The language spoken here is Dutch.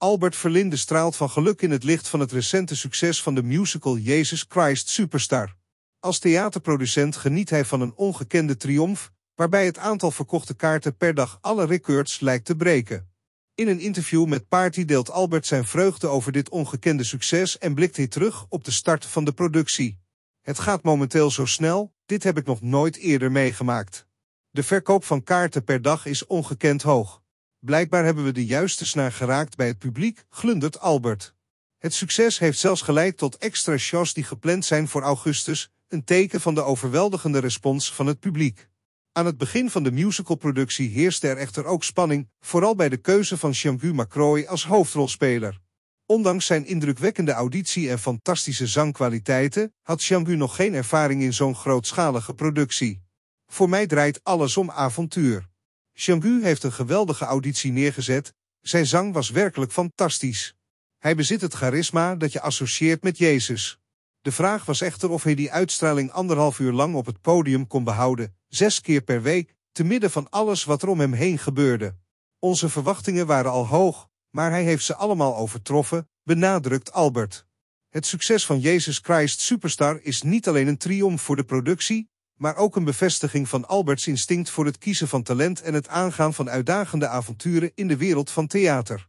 Albert Verlinde straalt van geluk in het licht van het recente succes van de musical Jesus Christ Superstar. Als theaterproducent geniet hij van een ongekende triomf, waarbij het aantal verkochte kaarten per dag alle records lijkt te breken. In een interview met Party deelt Albert zijn vreugde over dit ongekende succes en blikt hij terug op de start van de productie. Het gaat momenteel zo snel, dit heb ik nog nooit eerder meegemaakt. De verkoop van kaarten per dag is ongekend hoog. Blijkbaar hebben we de juiste snaar geraakt bij het publiek, glundert Albert. Het succes heeft zelfs geleid tot extra shows die gepland zijn voor augustus, een teken van de overweldigende respons van het publiek. Aan het begin van de musicalproductie heerste er echter ook spanning, vooral bij de keuze van Jean-Guy Macroy als hoofdrolspeler. Ondanks zijn indrukwekkende auditie en fantastische zangkwaliteiten, had jean nog geen ervaring in zo'n grootschalige productie. Voor mij draait alles om avontuur. Changu heeft een geweldige auditie neergezet, zijn zang was werkelijk fantastisch. Hij bezit het charisma dat je associeert met Jezus. De vraag was echter of hij die uitstraling anderhalf uur lang op het podium kon behouden, zes keer per week, te midden van alles wat er om hem heen gebeurde. Onze verwachtingen waren al hoog, maar hij heeft ze allemaal overtroffen, benadrukt Albert. Het succes van Jezus Christ Superstar is niet alleen een triomf voor de productie, maar ook een bevestiging van Alberts instinct voor het kiezen van talent en het aangaan van uitdagende avonturen in de wereld van theater.